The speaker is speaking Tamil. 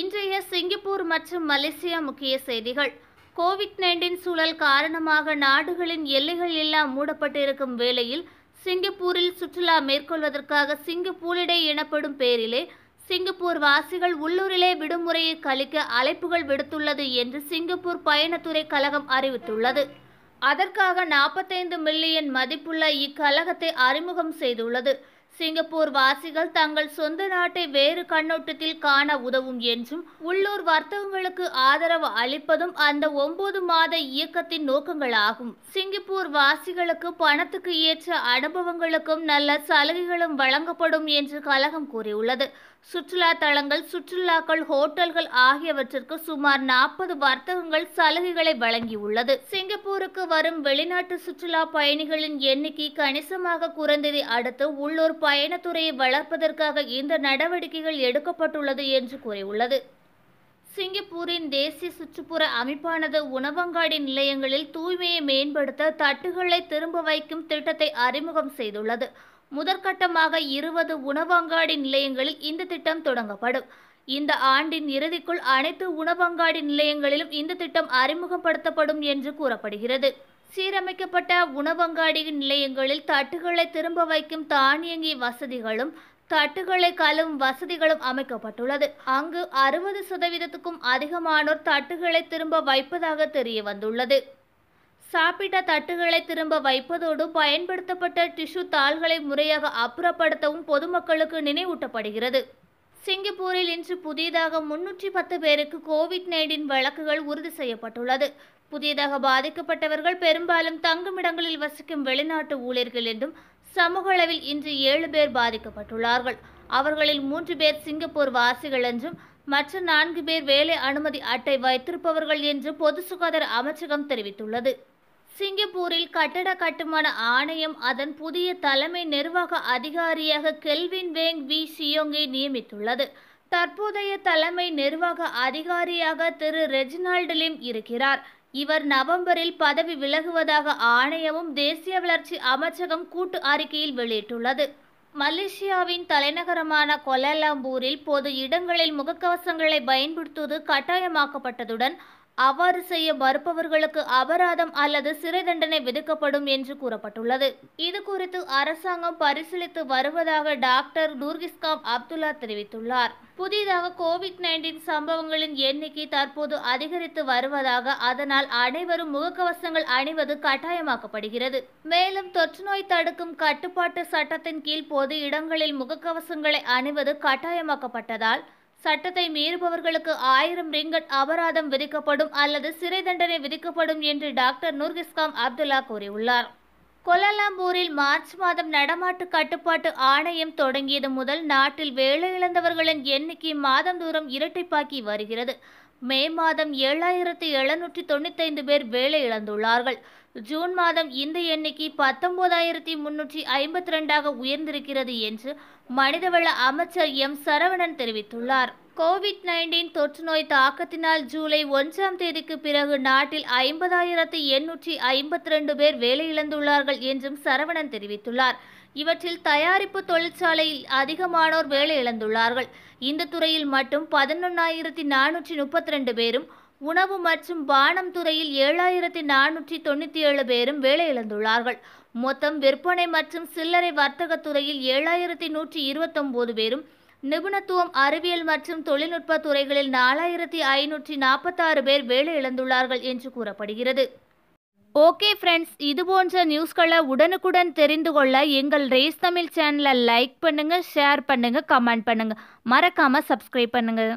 இன்றைய சிங்கப்பூர் மற்றும் மலேசியா முக்கிய செய்திகள் கோவிட் நைன்டீன் சூழல் காரணமாக நாடுகளின் எல்லைகள் எல்லாம் மூடப்பட்டிருக்கும் வேளையில் சிங்கப்பூரில் சுற்றுலா மேற்கொள்வதற்காக சிங்கப்பூலிடை எனப்படும் பெயரிலே சிங்கப்பூர் வாசிகள் உள்ளூரிலே விடுமுறையை கழிக்க அழைப்புகள் விடுத்துள்ளது என்று சிங்கப்பூர் பயணத்துறை கழகம் அறிவித்துள்ளது அதற்காக நாற்பத்தைந்து மில்லியன் மதிப்புள்ள இக்கழகத்தை அறிமுகம் செய்துள்ளது சிங்கப்பூர் வாசிகள் தங்கள் சொந்த நாட்டை வேறு கண்ணோட்டத்தில் காண உதவும் என்றும் உள்ளூர் வர்த்தகங்களுக்கு ஆதரவு அளிப்பதும் அந்த ஒன்பது மாத இயக்கத்தின் நோக்கங்களாகும் சிங்கப்பூர் வாசிகளுக்கு பணத்துக்கு ஏற்ற அனுபவங்களுக்கும் நல்ல சலுகைகளும் வழங்கப்படும் என்று கழகம் கூறியுள்ளது சுற்றுலா தலங்கள் சுற்றுலாக்கள் ஹோட்டல்கள் ஆகியவற்றிற்கு சுமார் நாற்பது வர்த்தகங்கள் சலுகைகளை வழங்கியுள்ளது சிங்கப்பூருக்கு வரும் வெளிநாட்டு சுற்றுலா பயணிகளின் எண்ணிக்கை கணிசமாக குறைந்ததை அடுத்து உள்ளூர் பயணத்துறையை வளர்ப்பதற்காக இந்த நடவடிக்கைகள் எடுக்கப்பட்டுள்ளது என்று கூறியுள்ளது சிங்கப்பூரின் தேசிய சுற்றுப்புற அமைப்பானது உணவங்காடி நிலையங்களில் தூய்மையை மேம்படுத்த தட்டுகளை திரும்ப வைக்கும் திட்டத்தை அறிமுகம் செய்துள்ளது முதற்கட்டமாக இருபது உணவங்காடி நிலையங்களில் இந்த திட்டம் தொடங்கப்படும் இந்த ஆண்டின் இறுதிக்குள் அனைத்து உணவங்காடி நிலையங்களிலும் இந்த திட்டம் அறிமுகப்படுத்தப்படும் என்று கூறப்படுகிறது சீரமைக்கப்பட்ட உணவங்காடி நிலையங்களில் தட்டுகளை திரும்ப வைக்கும் தானியங்கி வசதிகளும் தட்டுகளை கழுவும் வசதிகளும் அமைக்கப்பட்டுள்ளது அங்கு அறுபது சதவீதத்துக்கும் அதிகமானோர் தட்டுகளை திரும்ப வைப்பதாக தெரிய வந்துள்ளது சாப்பிட்ட தட்டுகளை திரும்ப வைப்பதோடு பயன்படுத்தப்பட்ட டிஷ்யூ தாள்களை முறையாக அப்புறப்படுத்தவும் பொதுமக்களுக்கு நினைவூட்டப்படுகிறது சிங்கப்பூரில் இன்று புதியதாக முன்னூற்றி பத்து பேருக்கு கோவிட் நைன்டீன் வழக்குகள் உறுதி செய்யப்பட்டுள்ளது புதியதாக பாதிக்கப்பட்டவர்கள் பெரும்பாலும் தங்குமிடங்களில் வசிக்கும் வெளிநாட்டு ஊழியர்கள் என்றும் சமூக அளவில் இன்று ஏழு பேர் பாதிக்கப்பட்டுள்ளார்கள் அவர்களில் மூன்று பேர் சிங்கப்பூர் வாசிகள் என்றும் மற்ற நான்கு பேர் வேலை அனுமதி அட்டை வைத்திருப்பவர்கள் என்று பொது சுகாதார அமைச்சகம் தெரிவித்துள்ளது சிங்கப்பூரில் கட்டட கட்டுமான ஆணையம் அதன் புதிய தலைமை நிர்வாக அதிகாரியாக கெல்வின் வேங் வி சியோங்கை நியமித்துள்ளது தற்போதைய தலைமை நிர்வாக அதிகாரியாக திரு ரெஜினால்டு லிம் இருக்கிறார் இவர் நவம்பரில் பதவி விலகுவதாக ஆணையமும் தேசிய வளர்ச்சி அமைச்சகம் கூட்டு அறிக்கையில் வெளியிட்டுள்ளது மலேசியாவின் தலைநகரமான கொலாலம்பூரில் பொது இடங்களில் முகக்கவசங்களை பயன்படுத்துவது கட்டாயமாக்கப்பட்டதுடன் அவ்வாறு செய்ய மறுப்பவர்களுக்கு அபராதம் அல்லது சிறை தண்டனை விதிக்கப்படும் என்று கூறப்பட்டுள்ளது இது குறித்து அரசாங்கம் பரிசீலித்து வருவதாக டாக்டர் நூர்கிஸ்காம் அப்துல்லா தெரிவித்துள்ளார் புதிதாக கோவிட் நைன்டீன் சம்பவங்களின் எண்ணிக்கை தற்போது அதிகரித்து வருவதாக அதனால் அனைவரும் முகக்கவசங்கள் அணிவது கட்டாயமாக்கப்படுகிறது மேலும் தொற்றுநோய் தடுக்கும் கட்டுப்பாட்டு சட்டத்தின் கீழ் பொது இடங்களில் முகக்கவசங்களை அணிவது கட்டாயமாக்கப்பட்டதால் சட்டத்தை மீறுபவர்களுக்கு ஆயிரம் ரிங்கட் அபராதம் விதிக்கப்படும் அல்லது சிறை தண்டனை விதிக்கப்படும் என்று டாக்டர் நூர்கிஸ்காம் அப்துல்லா கூறியுள்ளார் கொலலாம்பூரில் மார்ச் மாதம் நடமாட்டு கட்டுப்பாட்டு ஆணையம் தொடங்கியது முதல் நாட்டில் வேலை இழந்தவர்களின் எண்ணிக்கை மாதந்தோறும் இரட்டிப்பாக்கி வருகிறது மே மாதம் ஏழாயிரத்து எழுநூற்றி தொண்ணூத்தைந்து பேர் வேலை இழந்துள்ளார்கள் ஜூன் மாதம் இந்த எண்ணிக்கை பத்தொன்பதாயிரத்தி முன்னூற்றி ஐம்பத்தி ரெண்டாக உயர்ந்திருக்கிறது என்று மனிதவள அமைச்சர் எம் சரவணன் தெரிவித்துள்ளார் கோவிட் நைன்டீன் தொற்று நோய் தாக்கத்தினால் ஜூலை ஒன்றாம் தேதிக்கு பிறகு நாட்டில் ஐம்பதாயிரத்து எண்ணூற்றி ஐம்பத்தி ரெண்டு பேர் வேலை இழந்துள்ளார்கள் என்றும் சரவணன் தெரிவித்துள்ளார் இவற்றில் தயாரிப்பு தொழிற்சாலையில் அதிகமானோர் வேலை இழந்துள்ளார்கள் இந்த துறையில் மட்டும் பதினொன்னாயிரத்தி நானூற்றி முப்பத்தி ரெண்டு பேரும் உணவு மற்றும் பானம் துறையில் ஏழாயிரத்தி நானூற்றி தொண்ணூற்றி ஏழு பேரும் வேலையிழந்துள்ளார்கள் மொத்தம் விற்பனை மற்றும் சில்லறை வர்த்தகத் துறையில் ஏழாயிரத்தி நூற்றி இருபத்தொம்போது பேரும் நிபுணத்துவம் அறிவியல் மற்றும் தொழில்நுட்ப துறைகளில் நாலாயிரத்தி ஐநூற்றி நாற்பத்தாறு பேர் வேலை இழந்துள்ளார்கள் என்று கூறப்படுகிறது ஓகே ஃப்ரெண்ட்ஸ் இது போன்ற நியூஸ்களை உடனுக்குடன் தெரிந்து கொள்ள எங்கள் ரேஸ் தமிழ் சேனலை லைக் பண்ணுங்கள் ஷேர் பண்ணுங்கள் கமெண்ட் பண்ணுங்கள் மறக்காமல் சப்ஸ்கிரைப் பண்ணுங்கள்